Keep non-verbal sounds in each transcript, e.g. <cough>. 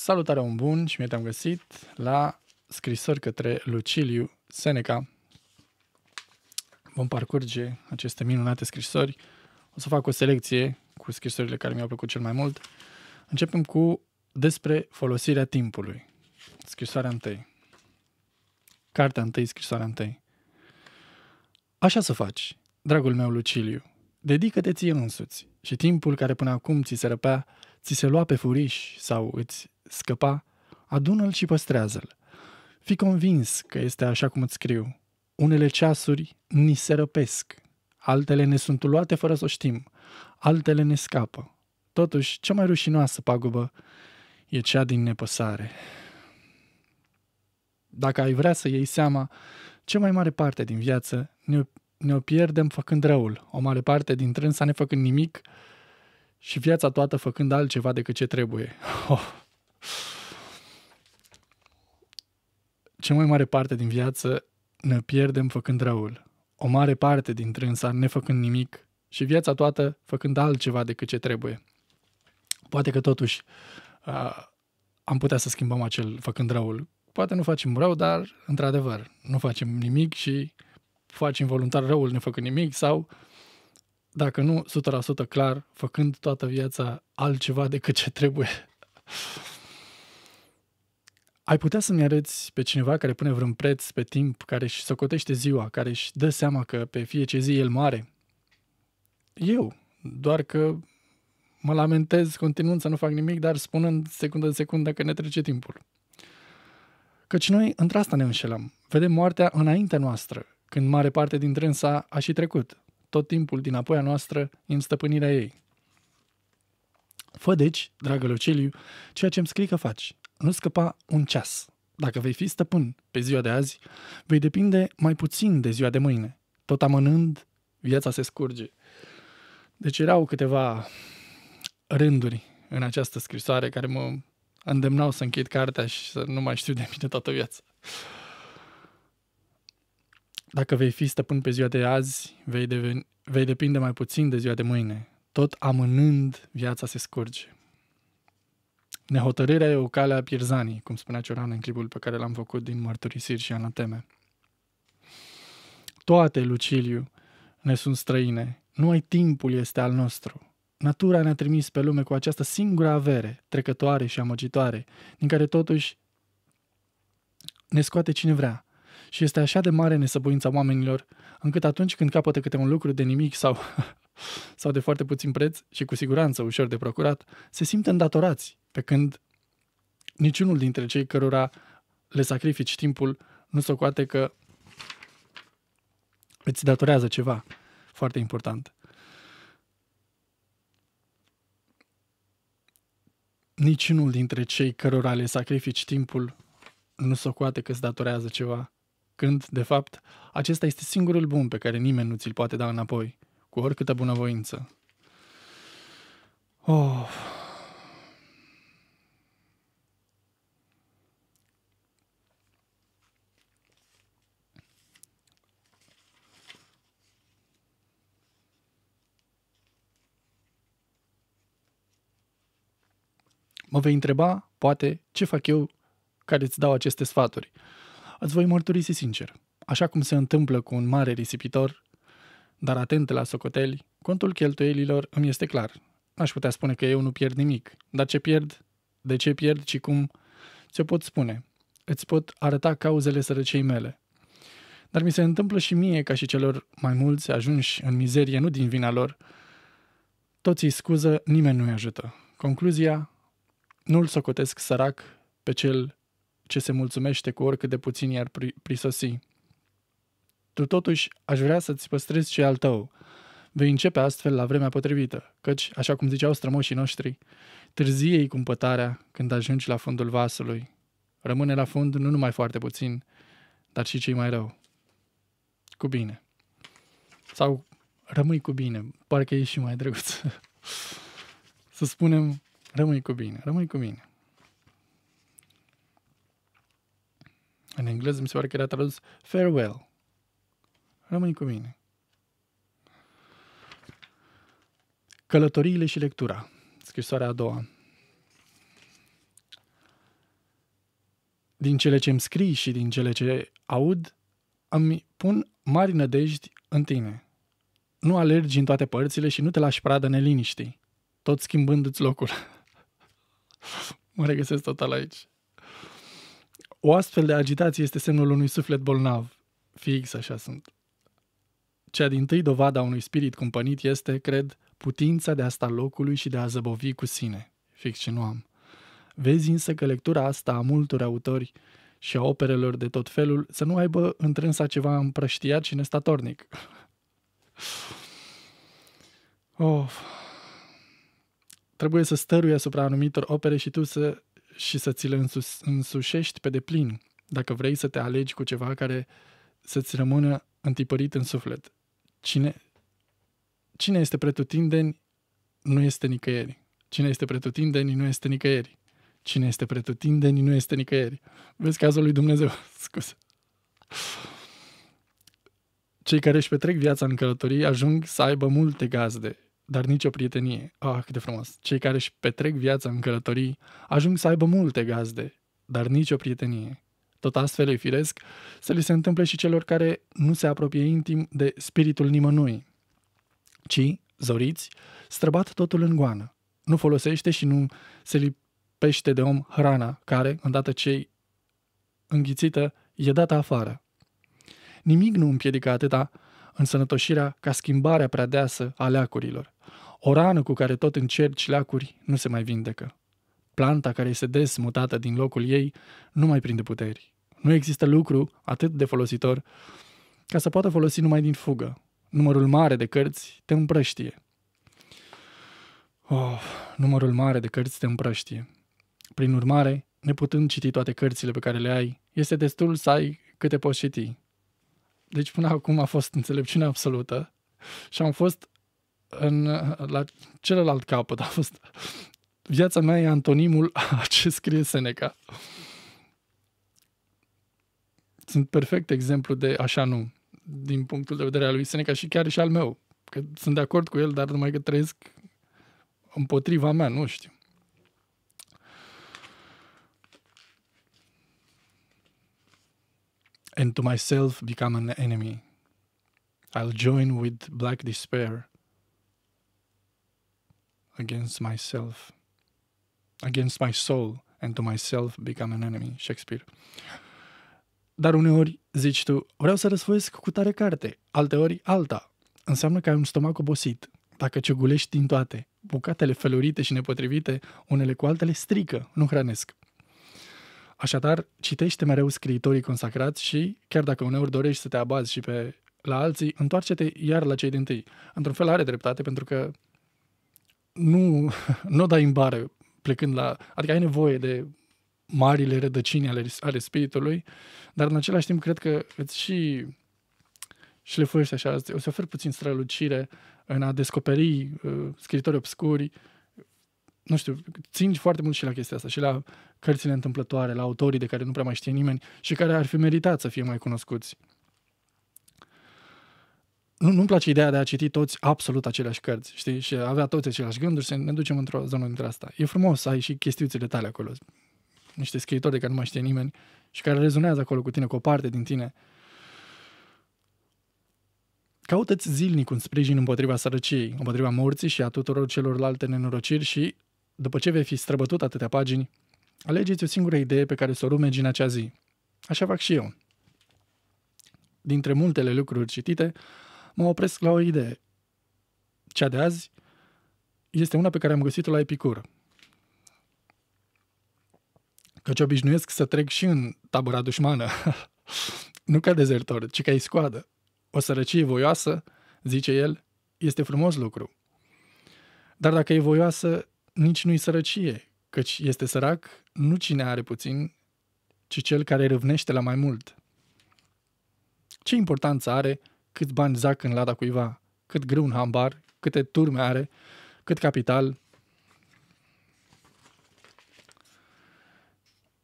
Salutare, un bun și mi-am găsit la scrisori către Luciliu Seneca. Vom parcurge aceste minunate scrisori. O să fac o selecție cu scrisorile care mi-au plăcut cel mai mult. Începem cu despre folosirea timpului. Scrisoarea întâi. Cartea întâi, scrisoarea întâi. Așa să faci, dragul meu Luciliu. Dedică-te ție însuți și timpul care până acum ți se răpea, ți se lua pe furiș sau îți scăpa, adună-l și păstrează-l. Fii convins că este așa cum îți scriu. Unele ceasuri ni se răpesc, altele ne sunt luate fără să o știm, altele ne scapă. Totuși, cea mai rușinoasă pagubă e cea din nepăsare. Dacă ai vrea să iei seama, cea mai mare parte din viață ne, ne o pierdem făcând răul, o mare parte din trânsa ne făcând nimic și viața toată făcând altceva decât ce trebuie. Oh, Cea mai mare parte din viață ne pierdem făcând răul. O mare parte din trânsa ne făcând nimic și viața toată făcând altceva decât ce trebuie. Poate că totuși uh, am putea să schimbăm acel făcând răul. Poate nu facem rău, dar într-adevăr nu facem nimic și facem voluntar răul ne făcând nimic sau dacă nu, 100% clar, făcând toată viața altceva decât ce trebuie. Ai putea să-mi arăți pe cineva care pune vreun preț pe timp, care își socotește ziua, care își dă seama că pe fiecare zi el moare? Eu, doar că mă lamentez continuând să nu fac nimic, dar spunând secundă de secundă că ne trece timpul. Căci noi într-asta ne înșelăm. Vedem moartea înaintea noastră, când mare parte din trânsa a și trecut. Tot timpul din apoia noastră e în stăpânirea ei. Fă deci, dragă Luciliu, ceea ce îmi scrii că faci nu scăpa un ceas. Dacă vei fi stăpân pe ziua de azi, vei depinde mai puțin de ziua de mâine. Tot amânând, viața se scurge. Deci erau câteva rânduri în această scrisoare care mă îndemnau să închid cartea și să nu mai știu de mine toată viața. Dacă vei fi stăpân pe ziua de azi, vei, deveni, vei depinde mai puțin de ziua de mâine. Tot amânând, viața se scurge. Nehotărârea e o cale a pierzanii, cum spunea Cioran în clipul pe care l-am făcut din mărturisiri și anateme. Toate, Luciliu, ne sunt străine. Numai timpul este al nostru. Natura ne-a trimis pe lume cu această singură avere, trecătoare și amăgitoare, din care totuși ne scoate cine vrea. Și este așa de mare nesăbuința oamenilor, încât atunci când capătă câte un lucru de nimic sau, <laughs> sau de foarte puțin preț și cu siguranță ușor de procurat, se simt îndatorați pe când niciunul dintre cei cărora le sacrifici timpul nu se coate că îți datorează ceva foarte important. Niciunul dintre cei cărora le sacrifici timpul nu se coate că îți datorează ceva, când, de fapt, acesta este singurul bun pe care nimeni nu ți-l poate da înapoi, cu oricâtă bunăvoință. Oh. Mă vei întreba, poate, ce fac eu care îți dau aceste sfaturi. Îți voi mărturisi sincer, așa cum se întâmplă cu un mare risipitor, dar atent la socoteli, contul cheltuielilor îmi este clar. aș putea spune că eu nu pierd nimic, dar ce pierd, de ce pierd și cum, ți-o pot spune. Îți pot arăta cauzele sărăcei mele. Dar mi se întâmplă și mie, ca și celor mai mulți ajunși în mizerie, nu din vina lor. Toți îi scuză, nimeni nu-i ajută. Concluzia, nu-l socotesc sărac pe cel ce se mulțumește cu oricât de puțin i-ar prisosi. Tu totuși aș vrea să-ți păstrezi ce al tău. Vei începe astfel la vremea potrivită, căci, așa cum ziceau strămoșii noștri, târziei cumpătarea când ajungi la fundul vasului. Rămâne la fund nu numai foarte puțin, dar și cei mai rău. Cu bine. Sau rămâi cu bine, parcă e și mai drăguț. <laughs> să spunem Rămâi cu bine, rămâi cu mine. În engleză mi se pare că era tradus farewell. Rămâi cu mine. Călătoriile și lectura. Scrisoarea a doua. Din cele ce îmi scrii și din cele ce aud, îmi pun mari nădejdi în tine. Nu alergi în toate părțile și nu te lași pradă neliniștii, tot schimbându-ți locul. <laughs> <laughs> mă regăsesc total aici. O astfel de agitație este semnul unui suflet bolnav. Fix așa sunt. Cea din tâi dovada unui spirit cumpănit este, cred, putința de a sta locului și de a zăbovi cu sine. Fix ce nu am. Vezi însă că lectura asta a multor autori și a operelor de tot felul să nu aibă întrânsa ceva împrăștiat și nestatornic. <laughs> Of... Oh trebuie să stărui asupra anumitor opere și tu să, și să ți le însus, însușești pe deplin, dacă vrei să te alegi cu ceva care să-ți rămână întipărit în suflet. Cine, cine este pretutindeni nu este nicăieri. Cine este pretutindeni nu este nicăieri. Cine este pretutindeni nu este nicăieri. Vezi cazul lui Dumnezeu. <laughs> Scuze. Cei care își petrec viața în călătorii ajung să aibă multe gazde dar nicio prietenie. Ah, cât de frumos! Cei care își petrec viața în călătorii ajung să aibă multe gazde, dar nicio prietenie. Tot astfel e firesc să li se întâmple și celor care nu se apropie intim de spiritul nimănui, ci, zoriți, străbat totul în goană. Nu folosește și nu se lipește de om hrana, care, îndată ce înghițită, e dată afară. Nimic nu împiedică atâta însănătoșirea ca schimbarea prea deasă a leacurilor. O rană cu care tot încerci lacuri nu se mai vindecă. Planta care este des mutată din locul ei nu mai prinde puteri. Nu există lucru atât de folositor ca să poată folosi numai din fugă. Numărul mare de cărți te împrăștie. Oh, numărul mare de cărți te împrăștie. Prin urmare, neputând citi toate cărțile pe care le ai, este destul să ai câte poți citi. Deci până acum a fost înțelepciune absolută și am fost în, la celălalt capăt a fost viața mea e antonimul <laughs> a ce scrie Seneca. Sunt perfect exemplu de așa nu, din punctul de vedere al lui Seneca și chiar și al meu. Că sunt de acord cu el, dar numai că trăiesc împotriva mea, nu știu. And to myself become an enemy. I'll join with black despair against myself, against my soul, and to myself become an enemy, Shakespeare. Dar uneori zici tu, vreau să răsfoiesc cu tare carte, alteori alta. Înseamnă că ai un stomac obosit. Dacă ciugulești din toate, bucatele felurite și nepotrivite, unele cu altele, strică, nu hrănesc. Așadar, citește mereu scriitorii consacrați și, chiar dacă uneori dorești să te abazi și pe la alții, întoarce-te iar la cei din tâi. Într-un fel are dreptate, pentru că nu, <laughs> nu dai în bară plecând la... Adică ai nevoie de marile rădăcini ale, ale spiritului, dar în același timp cred că îți și șlefuiești așa, o să oferi puțin strălucire în a descoperi uh, scritori obscuri, nu știu, țin foarte mult și la chestia asta, și la cărțile întâmplătoare, la autorii de care nu prea mai știe nimeni și care ar fi meritat să fie mai cunoscuți nu, nu-mi place ideea de a citi toți absolut aceleași cărți, știi, și avea toți aceleași gânduri, să ne ducem într-o zonă dintre asta. E frumos să ai și chestiuțele tale acolo, niște scriitori de care nu mai știe nimeni și care rezonează acolo cu tine, cu o parte din tine. Caută-ți zilnic un sprijin împotriva sărăciei, împotriva morții și a tuturor celorlalte nenorociri și, după ce vei fi străbătut atâtea pagini, alegeți o singură idee pe care să o rumegi în acea zi. Așa fac și eu. Dintre multele lucruri citite, mă opresc la o idee. Cea de azi este una pe care am găsit-o la Epicur. Căci obișnuiesc să trec și în tabăra dușmană, <laughs> nu ca dezertor, ci ca iscoadă. O sărăcie voioasă, zice el, este frumos lucru. Dar dacă e voioasă, nici nu-i sărăcie, căci este sărac nu cine are puțin, ci cel care râvnește la mai mult. Ce importanță are cât bani zac în lada cuiva, cât greu un hambar, câte turme are, cât capital.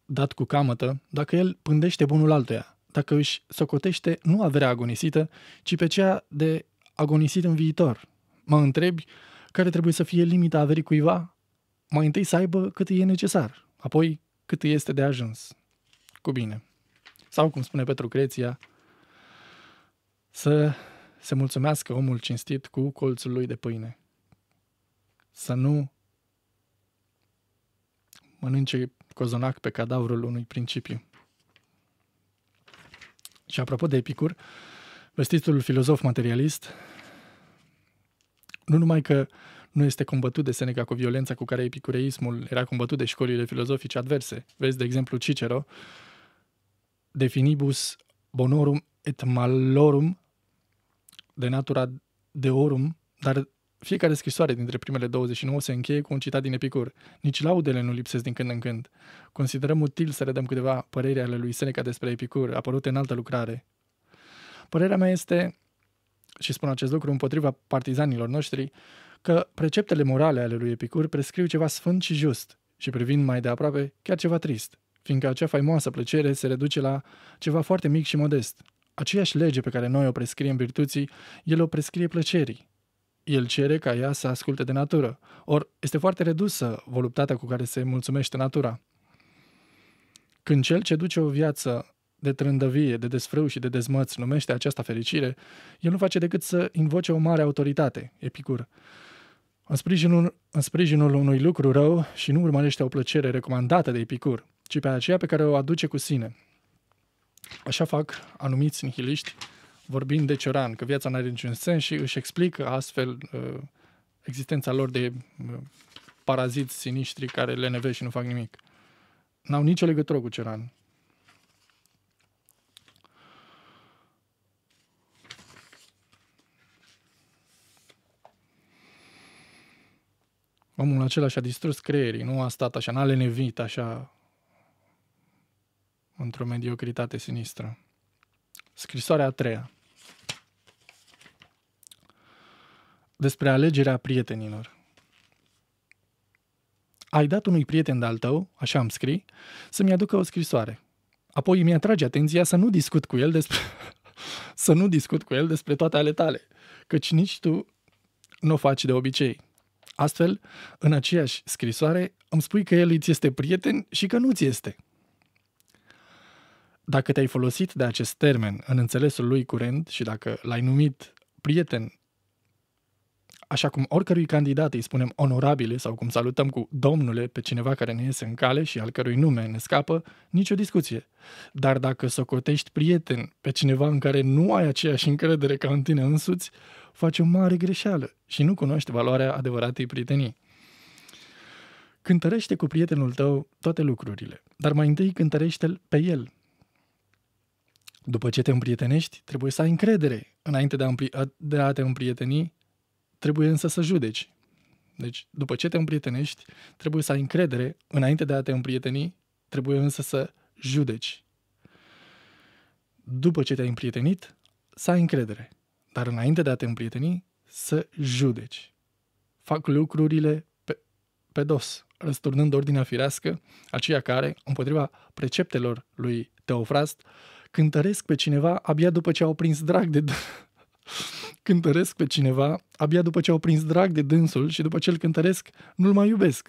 Dat cu camătă, dacă el pândește bunul altuia, dacă își socotește nu averea agonisită, ci pe cea de agonisit în viitor. Mă întrebi care trebuie să fie limita averii cuiva? Mai întâi să aibă cât e necesar, apoi cât este de ajuns. Cu bine. Sau, cum spune Petru Creția, să se mulțumească omul cinstit cu colțul lui de pâine. Să nu mănânce cozonac pe cadavrul unui principiu. Și apropo de Epicur, vestitul filozof materialist, nu numai că nu este combătut de Seneca cu violența cu care epicureismul era combătut de școlile filozofice adverse. Vezi, de exemplu, Cicero, definibus bonorum et malorum de natura de orum, dar fiecare scrisoare dintre primele 29 se încheie cu un citat din Epicur. Nici laudele nu lipsesc din când în când. Considerăm util să redăm câteva păreri ale lui Seneca despre Epicur, apărute în altă lucrare. Părerea mea este, și spun acest lucru împotriva partizanilor noștri, că preceptele morale ale lui Epicur prescriu ceva sfânt și just și privind mai de aproape chiar ceva trist, fiindcă acea faimoasă plăcere se reduce la ceva foarte mic și modest, Aceeași lege pe care noi o prescriem virtuții, el o prescrie plăcerii. El cere ca ea să asculte de natură, ori este foarte redusă voluptatea cu care se mulțumește natura. Când cel ce duce o viață de trândăvie, de desfrâu și de dezmăț numește aceasta fericire, el nu face decât să invoce o mare autoritate, Epicur, în sprijinul, în sprijinul unui lucru rău și nu urmărește o plăcere recomandată de Epicur, ci pe aceea pe care o aduce cu sine – Așa fac anumiți nihiliști vorbind de Cioran, că viața nu are niciun sens și își explică astfel uh, existența lor de uh, paraziți siniștri care le nevesc și nu fac nimic. N-au nicio legătură cu Cioran. Omul acela și-a distrus creierii, nu a stat așa, n-a lenevit așa într-o mediocritate sinistră. Scrisoarea a treia. Despre alegerea prietenilor. Ai dat unui prieten de-al tău, așa am scris, să-mi aducă o scrisoare. Apoi mi atrage atenția să nu discut cu el despre... <laughs> să nu discut cu el despre toate ale tale, căci nici tu nu o faci de obicei. Astfel, în aceeași scrisoare, îmi spui că el îți este prieten și că nu ți este – dacă te-ai folosit de acest termen în înțelesul lui curent și dacă l-ai numit prieten, așa cum oricărui candidat îi spunem onorabile sau cum salutăm cu domnule pe cineva care ne iese în cale și al cărui nume ne scapă, nicio discuție. Dar dacă socotești prieten pe cineva în care nu ai aceeași încredere ca în tine însuți, faci o mare greșeală și nu cunoști valoarea adevăratei prietenii. Cântărește cu prietenul tău toate lucrurile, dar mai întâi cântărește-l pe el, după ce te împrietenești, trebuie să ai încredere. Înainte de a, împri- de a te împrieteni, trebuie însă să judeci. Deci, după ce te împrietenești, trebuie să ai încredere. Înainte de a te împrieteni, trebuie însă să judeci. După ce te-ai împrietenit, să ai încredere. Dar înainte de a te împrieteni, să judeci. Fac lucrurile pe, pe dos, răsturnând ordinea firească, aceia care, împotriva preceptelor lui Teofrast, cântăresc pe cineva abia după ce au prins drag de... <laughs> cântăresc pe cineva abia după ce au prins drag de dânsul și după ce îl cântăresc, nu-l mai iubesc.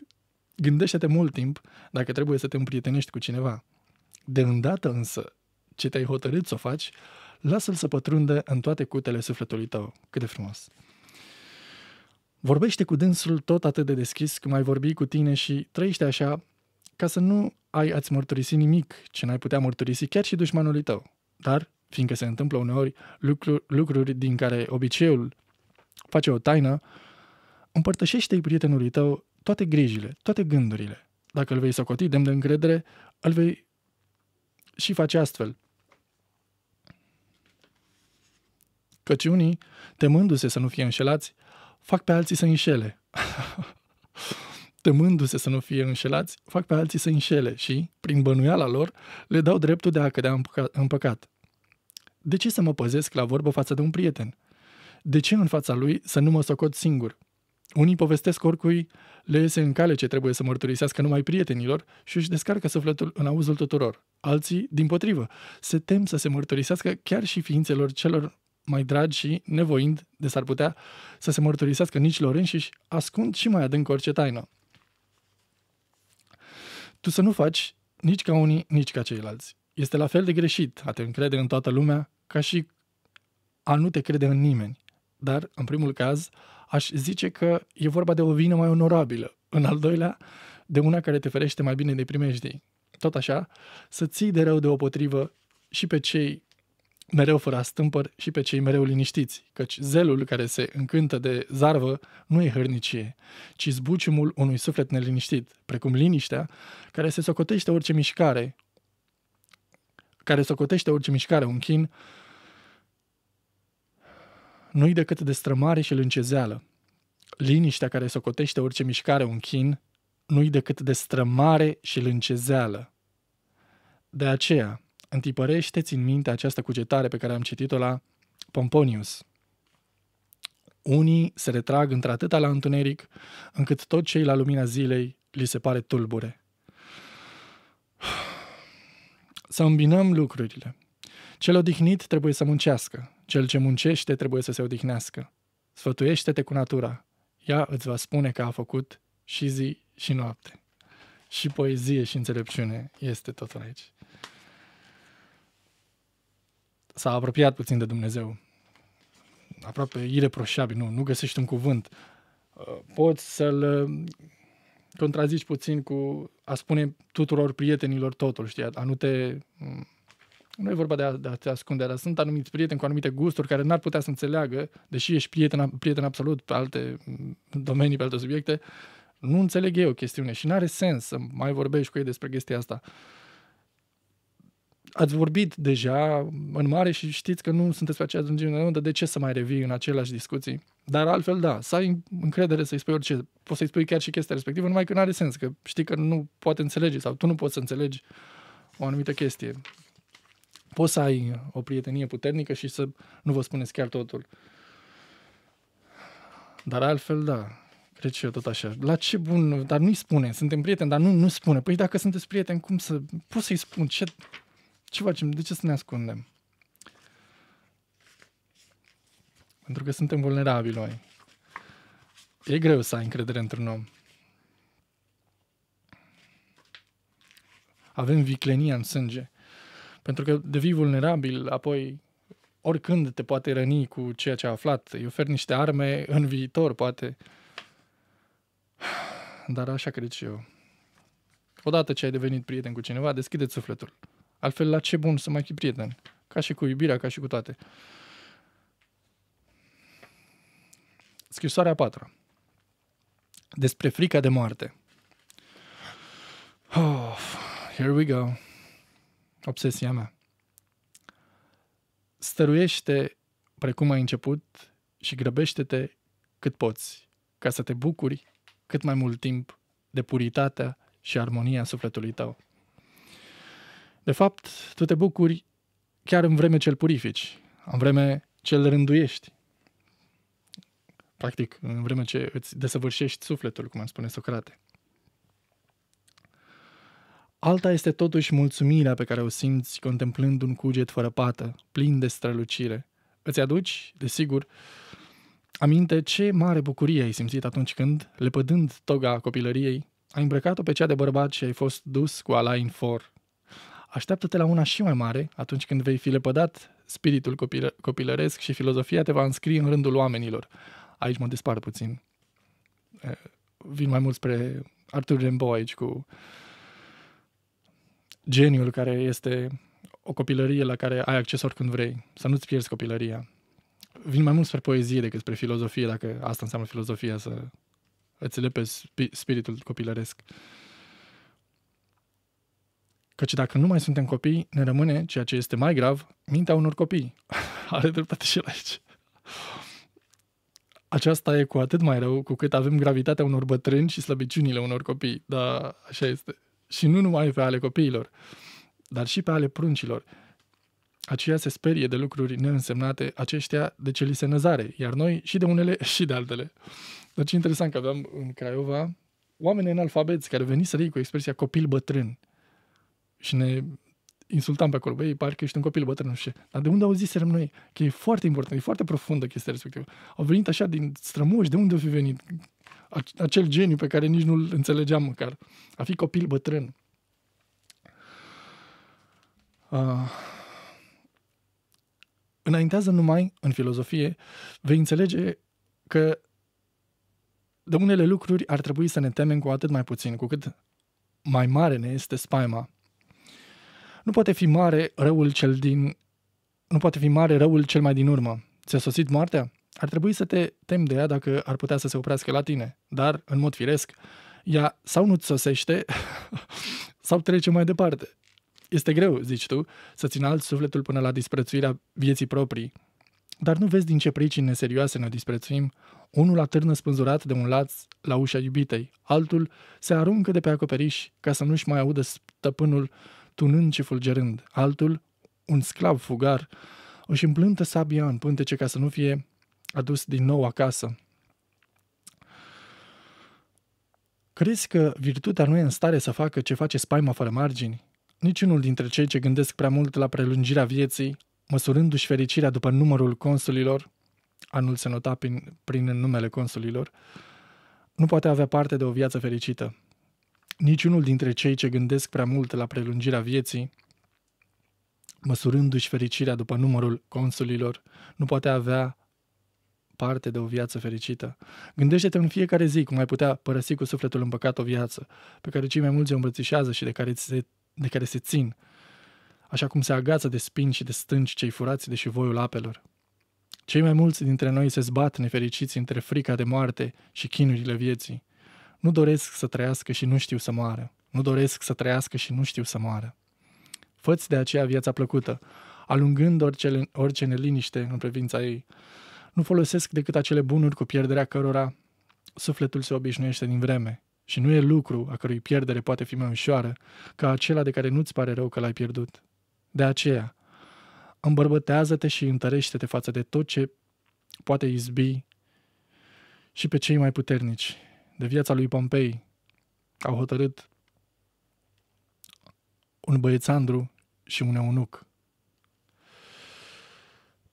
Gândește-te mult timp dacă trebuie să te împrietenești cu cineva. De îndată însă ce te-ai hotărât să o faci, lasă-l să pătrundă în toate cutele sufletului tău. Cât de frumos! vorbește cu dânsul tot atât de deschis cum ai vorbi cu tine și trăiește așa ca să nu ai ați mărturisi nimic ce n-ai putea mărturisi chiar și dușmanului tău. Dar, fiindcă se întâmplă uneori lucruri, lucruri din care obiceiul face o taină, împărtășește-i prietenului tău toate grijile, toate gândurile. Dacă îl vei socoti demn de încredere, îl vei și face astfel. Căci unii, temându-se să nu fie înșelați, fac pe alții să înșele. <laughs> temându-se să nu fie înșelați, fac pe alții să înșele și, prin bănuiala lor, le dau dreptul de a cădea în păcat. De ce să mă păzesc la vorbă față de un prieten? De ce în fața lui să nu mă socot singur? Unii povestesc oricui, le iese în cale ce trebuie să mărturisească numai prietenilor și își descarcă sufletul în auzul tuturor. Alții, din potrivă, se tem să se mărturisească chiar și ființelor celor mai dragi și, nevoind de s-ar putea, să se mărturisească nici lor înșiși, ascund și mai adânc orice taină. Tu să nu faci nici ca unii, nici ca ceilalți. Este la fel de greșit a te încrede în toată lumea ca și a nu te crede în nimeni. Dar, în primul caz, aș zice că e vorba de o vină mai onorabilă. În al doilea, de una care te ferește mai bine de primejdii. Tot așa, să ții de rău de potrivă și pe cei mereu fără stâmpăr și pe cei mereu liniștiți, căci zelul care se încântă de zarvă nu e hârnicie, ci zbuciumul unui suflet neliniștit, precum liniștea, care se socotește orice mișcare, care socotește orice mișcare un chin, nu-i decât destrămare și lâncezeală. Liniștea care socotește orice mișcare un chin, nu-i decât destrămare și lâncezeală. De aceea, Întipărește-ți în minte această cugetare pe care am citit-o la Pomponius. Unii se retrag într-atâta la întuneric, încât tot cei la lumina zilei li se pare tulbure. Să îmbinăm lucrurile. Cel odihnit trebuie să muncească, cel ce muncește trebuie să se odihnească. Sfătuiește-te cu natura, ea îți va spune că a făcut și zi și noapte. Și poezie și înțelepciune este totul aici s-a apropiat puțin de Dumnezeu. Aproape ireproșabil, nu, nu găsești un cuvânt. Uh, poți să-l uh, contrazici puțin cu a spune tuturor prietenilor totul, știi, a nu te... Mm, nu e vorba de a, de a te ascunde, dar sunt anumiți prieteni cu anumite gusturi care n-ar putea să înțeleagă, deși ești prieten, prieten absolut pe alte mm, domenii, pe alte subiecte, nu înțeleg eu chestiune și n-are sens să mai vorbești cu ei despre chestia asta. Uh, ați vorbit deja în mare și știți că nu sunteți pe aceeași lungime de de ce să mai revii în aceleași discuții? Dar altfel, da, să ai încredere să-i spui orice. Poți să-i spui chiar și chestia respectivă, numai că nu are sens, că știi că nu poate înțelege sau tu nu poți să înțelegi o anumită chestie. Poți să ai o prietenie puternică și să nu vă spuneți chiar totul. Dar altfel, da, cred și eu tot așa. La ce bun, dar nu-i spune, suntem prieteni, dar nu, nu spune. Păi dacă sunteți prieteni, cum să, poți să-i spun, ce, ce facem? De ce să ne ascundem? Pentru că suntem vulnerabili noi. E greu să ai încredere într-un om. Avem viclenia în sânge. Pentru că devii vulnerabil, apoi oricând te poate răni cu ceea ce a aflat. Îi oferi niște arme în viitor, poate. Dar așa cred și eu. Odată ce ai devenit prieten cu cineva, deschide sufletul. Altfel, la ce bun să mai fii prieten? Ca și cu iubirea, ca și cu toate. Scrisoarea 4. Despre frica de moarte. Oh, here we go. Obsesia mea. Stăruiește precum ai început și grăbește-te cât poți, ca să te bucuri cât mai mult timp de puritatea și armonia sufletului tău. De fapt, tu te bucuri chiar în vreme ce îl purifici, în vreme ce îl rânduiești. Practic, în vreme ce îți desăvârșești sufletul, cum am spune Socrate. Alta este totuși mulțumirea pe care o simți contemplând un cuget fără pată, plin de strălucire. Îți aduci, desigur, aminte ce mare bucurie ai simțit atunci când, lepădând toga copilăriei, ai îmbrăcat-o pe cea de bărbat și ai fost dus cu Alain For Așteaptă-te la una și mai mare atunci când vei fi lepădat spiritul copil- copilăresc și filozofia te va înscrie în rândul oamenilor. Aici mă despar puțin. Vin mai mult spre Arthur Rimbaud aici cu geniul care este o copilărie la care ai acces oricând vrei, să nu-ți pierzi copilăria. Vin mai mult spre poezie decât spre filozofie, dacă asta înseamnă filozofia, să îți lepezi spiritul copilăresc. Căci dacă nu mai suntem copii, ne rămâne, ceea ce este mai grav, mintea unor copii. <laughs> Are dreptate și el aici. Aceasta e cu atât mai rău cu cât avem gravitatea unor bătrâni și slăbiciunile unor copii. Da, așa este. Și nu numai pe ale copiilor, dar și pe ale pruncilor. Aceia se sperie de lucruri neînsemnate, aceștia de ce li se năzare, iar noi și de unele <laughs> și de altele. Deci interesant că aveam în Craiova oameni analfabeți care veni să cu expresia copil bătrân și ne insultam pe acolo, băi, parcă ești un copil bătrân, nu știu Dar de unde au zis noi? Că e foarte important, e foarte profundă chestia respectivă. Au venit așa din strămoși, de unde au fi venit? Acel geniu pe care nici nu-l înțelegeam măcar. A fi copil bătrân. Uh, înaintează numai în filozofie, vei înțelege că de unele lucruri ar trebui să ne temem cu atât mai puțin, cu cât mai mare ne este spaima nu poate fi mare răul cel din... Nu poate fi mare răul cel mai din urmă. Ți-a sosit moartea? Ar trebui să te temi de ea dacă ar putea să se oprească la tine. Dar, în mod firesc, ea sau nu-ți sosește, <laughs> sau trece mai departe. Este greu, zici tu, să țin alt sufletul până la disprețuirea vieții proprii. Dar nu vezi din ce pricini neserioase ne disprețuim? Unul atârnă spânzurat de un laț la ușa iubitei, altul se aruncă de pe acoperiș ca să nu-și mai audă stăpânul tunând și fulgerând. Altul, un sclav fugar, își împlântă sabia în pântece ca să nu fie adus din nou acasă. Crezi că virtutea nu e în stare să facă ce face spaima fără margini? Niciunul dintre cei ce gândesc prea mult la prelungirea vieții, măsurându-și fericirea după numărul consulilor, anul se nota prin, prin numele consulilor, nu poate avea parte de o viață fericită. Niciunul dintre cei ce gândesc prea mult la prelungirea vieții, măsurându-și fericirea după numărul consulilor, nu poate avea parte de o viață fericită. Gândește-te în fiecare zi cum ai putea părăsi cu sufletul împăcat o viață, pe care cei mai mulți o îmbrățișează și de care se, de care se țin, așa cum se agață de spini și de stânci cei furați de șivoiul apelor. Cei mai mulți dintre noi se zbat nefericiți între frica de moarte și chinurile vieții. Nu doresc să trăiască și nu știu să moară. Nu doresc să trăiască și nu știu să moară. Făți de aceea viața plăcută, alungând orice, orice neliniște în privința ei. Nu folosesc decât acele bunuri cu pierderea cărora sufletul se obișnuiește din vreme. Și nu e lucru a cărui pierdere poate fi mai ușoară ca acela de care nu-ți pare rău că l-ai pierdut. De aceea, îmbărbătează-te și întărește-te față de tot ce poate izbi și pe cei mai puternici, de viața lui Pompei au hotărât un băiețandru și un eunuc.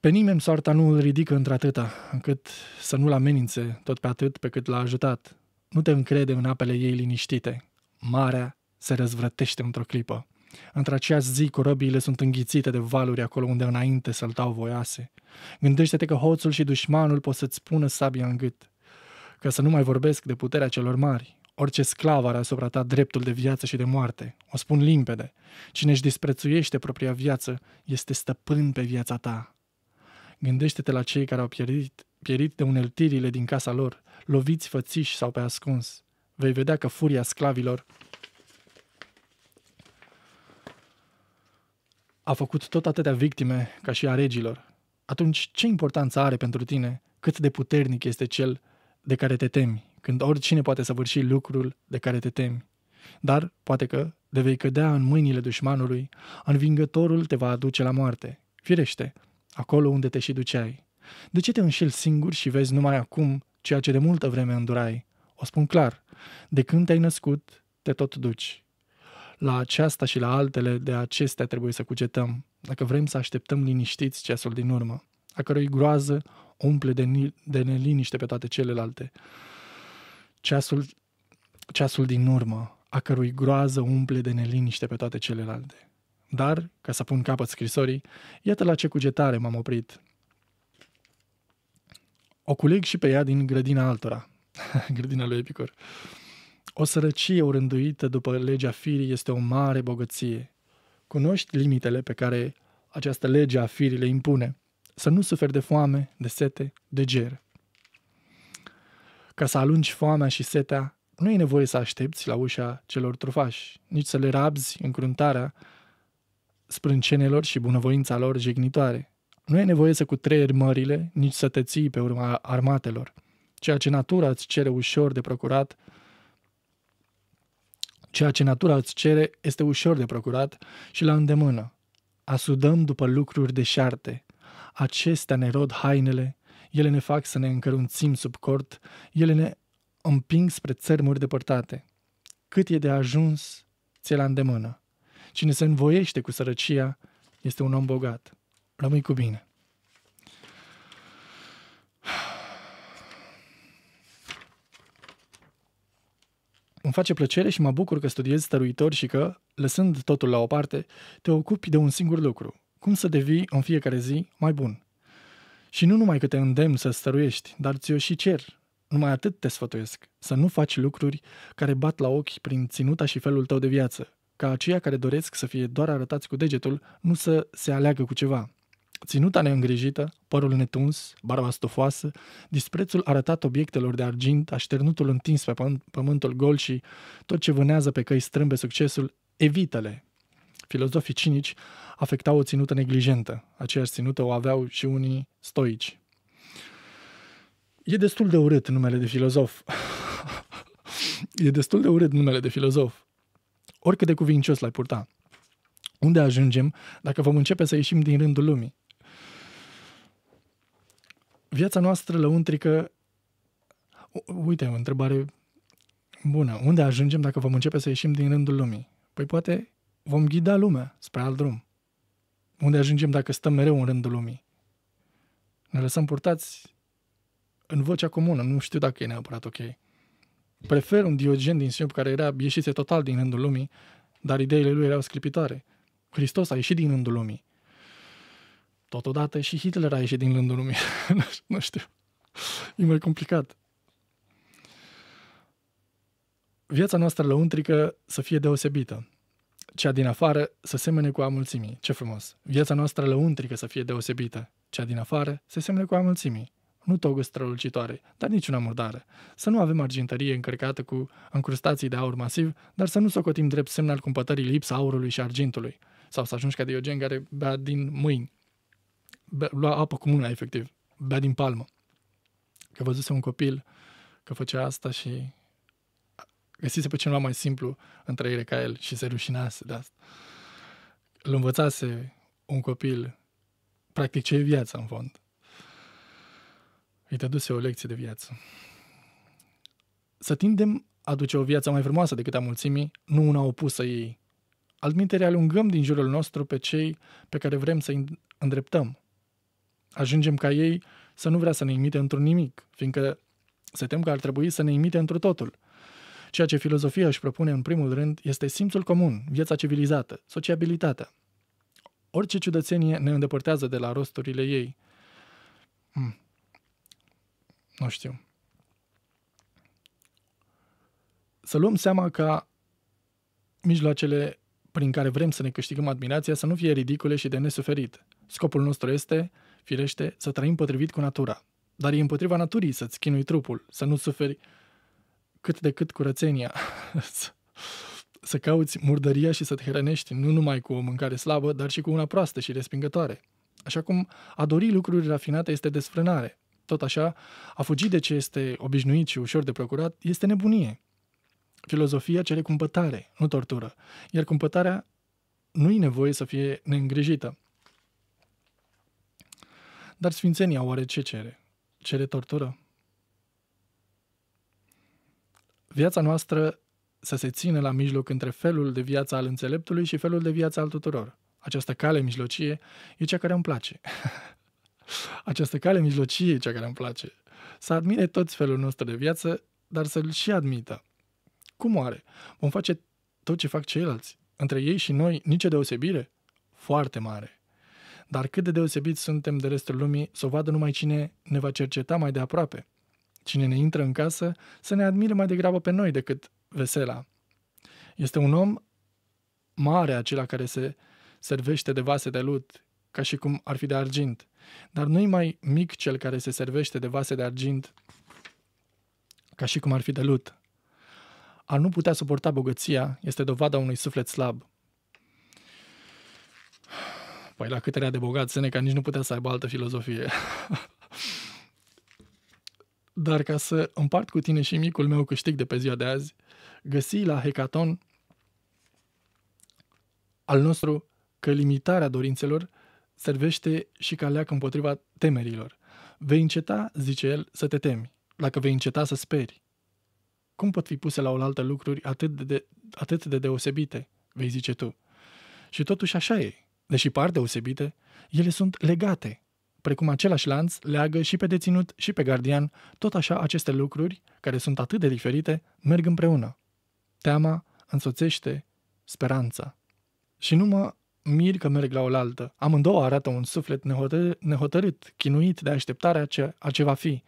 Pe nimeni soarta nu îl ridică într-atâta, încât să nu-l amenințe tot pe atât pe cât l-a ajutat. Nu te încrede în apele ei liniștite. Marea se răzvrătește într-o clipă. Într acea zi, corăbiile sunt înghițite de valuri acolo unde înainte săltau voiase. Gândește-te că hoțul și dușmanul pot să-ți pună sabia în gât. Că să nu mai vorbesc de puterea celor mari. Orice sclav are asupra ta dreptul de viață și de moarte. O spun limpede. Cine își disprețuiește propria viață este stăpân pe viața ta. Gândește-te la cei care au pierit, pierit de uneltirile din casa lor, loviți fățiși sau pe ascuns. Vei vedea că furia sclavilor a făcut tot atâtea victime ca și a regilor. Atunci, ce importanță are pentru tine cât de puternic este cel de care te temi, când oricine poate săvârși lucrul de care te temi. Dar poate că de vei cădea în mâinile dușmanului, învingătorul te va aduce la moarte. Firește, acolo unde te și duceai. De ce te înșel singur și vezi numai acum ceea ce de multă vreme îndurai? O spun clar, de când te-ai născut, te tot duci. La aceasta și la altele de acestea trebuie să cugetăm, dacă vrem să așteptăm liniștiți ceasul din urmă a cărui groază umple de, ni- de neliniște pe toate celelalte. Ceasul, ceasul din urmă, a cărui groază umple de neliniște pe toate celelalte. Dar, ca să pun capăt scrisorii, iată la ce cugetare m-am oprit. O culeg și pe ea din grădina altora, <laughs> grădina lui Epicor. O sărăcie urânduită după legea firii este o mare bogăție. Cunoști limitele pe care această lege a firii le impune – să nu suferi de foame, de sete, de ger. Ca să alungi foamea și setea, nu e nevoie să aștepți la ușa celor trufași, nici să le rabzi încruntarea sprâncenelor și bunăvoința lor jignitoare. Nu e nevoie să cutreieri mările, nici să te ții pe urma armatelor. Ceea ce natura îți cere ușor de procurat, ceea ce natura îți cere este ușor de procurat și la îndemână. Asudăm după lucruri deșarte, Acestea ne rod hainele, ele ne fac să ne încărunțim sub cort, ele ne împing spre țărmuri depărtate. Cât e de ajuns, ți la îndemână. Cine se învoiește cu sărăcia este un om bogat. Rămâi cu bine. Îmi face plăcere și mă bucur că studiezi stăruitor și că, lăsând totul la o parte, te ocupi de un singur lucru, cum să devii în fiecare zi mai bun. Și nu numai că te îndemn să stăruiești, dar ți-o și cer. Numai atât te sfătuiesc, să nu faci lucruri care bat la ochi prin ținuta și felul tău de viață, ca aceia care doresc să fie doar arătați cu degetul, nu să se aleagă cu ceva. Ținuta neîngrijită, părul netuns, barba stofoasă, disprețul arătat obiectelor de argint, așternutul întins pe pământul gol și tot ce vânează pe căi strâmbe succesul, evită-le, filozofii cinici afectau o ținută neglijentă. Aceeași ținută o aveau și unii stoici. E destul de urât numele de filozof. <laughs> e destul de urât numele de filozof. Oricât de cuvincios l-ai purta. Unde ajungem dacă vom începe să ieșim din rândul lumii? Viața noastră lăuntrică... Uite, o întrebare bună. Unde ajungem dacă vom începe să ieșim din rândul lumii? Păi poate vom ghida lumea spre alt drum. Unde ajungem dacă stăm mereu în rândul lumii? Ne lăsăm purtați în vocea comună, nu știu dacă e neapărat ok. Prefer un Diogen din Siop care era ieșit total din rândul lumii, dar ideile lui erau sclipitoare. Hristos a ieșit din rândul lumii. Totodată și Hitler a ieșit din rândul lumii. <laughs> nu știu. E mai complicat. Viața noastră lăuntrică să fie deosebită cea din afară să semene cu a mulțimii. Ce frumos! Viața noastră lăuntrică să fie deosebită. Cea din afară se semene cu a mulțimii. Nu togă strălucitoare, dar nici una murdară. Să nu avem argintărie încărcată cu încrustații de aur masiv, dar să nu socotim drept semn al cumpătării lipsa aurului și argintului. Sau să ajungi ca Diogen care bea din mâini. Be- lua apă cu mâna, efectiv. Bea din palmă. Că văzuse un copil că făcea asta și găsise pe cineva mai simplu între trăire ca el și se rușinase de asta. Îl învățase un copil practic ce e viața în fond. Îi dăduse o lecție de viață. Să tindem aduce o viață mai frumoasă decât a mulțimii, nu una opusă ei. Altminteri alungăm din jurul nostru pe cei pe care vrem să-i îndreptăm. Ajungem ca ei să nu vrea să ne imite într-un nimic, fiindcă se tem că ar trebui să ne imite într totul – Ceea ce filozofia își propune în primul rând este simțul comun, viața civilizată, sociabilitatea. Orice ciudățenie ne îndepărtează de la rosturile ei. Hmm. Nu știu. Să luăm seama ca mijloacele prin care vrem să ne câștigăm admirația să nu fie ridicole și de nesuferit. Scopul nostru este, firește, să trăim potrivit cu natura. Dar e împotriva naturii să-ți chinui trupul, să nu suferi cât de cât curățenia. <laughs> să cauți murdăria și să te hrănești nu numai cu o mâncare slabă, dar și cu una proastă și respingătoare. Așa cum a dori lucruri rafinate este desfrânare. Tot așa, a fugi de ce este obișnuit și ușor de procurat este nebunie. Filozofia cere cumpătare, nu tortură, iar cumpătarea nu e nevoie să fie neîngrijită. Dar sfințenia oare ce cere? Cere tortură? Viața noastră să se țină la mijloc între felul de viață al înțeleptului și felul de viață al tuturor. Această cale mijlocie e cea care îmi place. <laughs> Această cale mijlocie e cea care îmi place. Să admire toți felul nostru de viață, dar să-l și admită. Cum oare? Vom face tot ce fac ceilalți? Între ei și noi nicio deosebire? Foarte mare. Dar cât de deosebit suntem de restul lumii să o vadă numai cine ne va cerceta mai de aproape – Cine ne intră în casă să ne admire mai degrabă pe noi decât vesela. Este un om mare acela care se servește de vase de lut, ca și cum ar fi de argint. Dar nu-i mai mic cel care se servește de vase de argint, ca și cum ar fi de lut. A nu putea suporta bogăția este dovada unui suflet slab. Păi la cât era de bogat, Seneca nici nu putea să aibă altă filozofie. <laughs> Dar ca să împart cu tine și micul meu câștig de pe ziua de azi, găsi la Hecaton al nostru că limitarea dorințelor servește și ca leac împotriva temerilor. Vei înceta, zice el, să te temi, dacă vei înceta să speri. Cum pot fi puse la oaltă lucruri atât de, atât de deosebite, vei zice tu. Și totuși așa e. Deși par deosebite, ele sunt legate – precum același lanț leagă și pe deținut și pe gardian, tot așa aceste lucruri, care sunt atât de diferite, merg împreună. Teama însoțește speranța. Și nu mă mir că merg la oaltă. Amândouă arată un suflet nehotărât, chinuit de așteptarea ce, a ce va fi.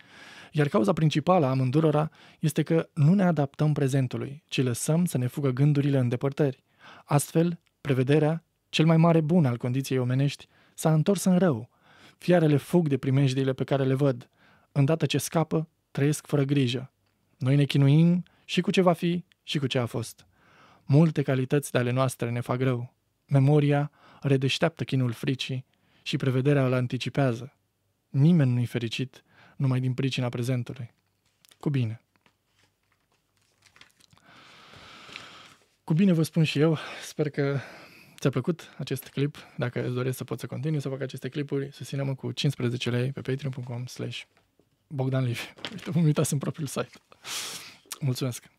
Iar cauza principală a amândurora este că nu ne adaptăm prezentului, ci lăsăm să ne fugă gândurile în depărtări. Astfel, prevederea, cel mai mare bun al condiției omenești, s-a întors în rău, Fiarele fug de primejdiile pe care le văd. Îndată ce scapă, trăiesc fără grijă. Noi ne chinuim și cu ce va fi și cu ce a fost. Multe calități de ale noastre ne fac rău. Memoria redeșteaptă chinul fricii și prevederea îl anticipează. Nimeni nu-i fericit numai din pricina prezentului. Cu bine! Cu bine vă spun și eu, sper că ți-a plăcut acest clip, dacă îți doresc să pot să continui să fac aceste clipuri, susține-mă cu 15 lei pe patreon.com slash Bogdan Liv. Uite, am uitat în propriul site. Mulțumesc!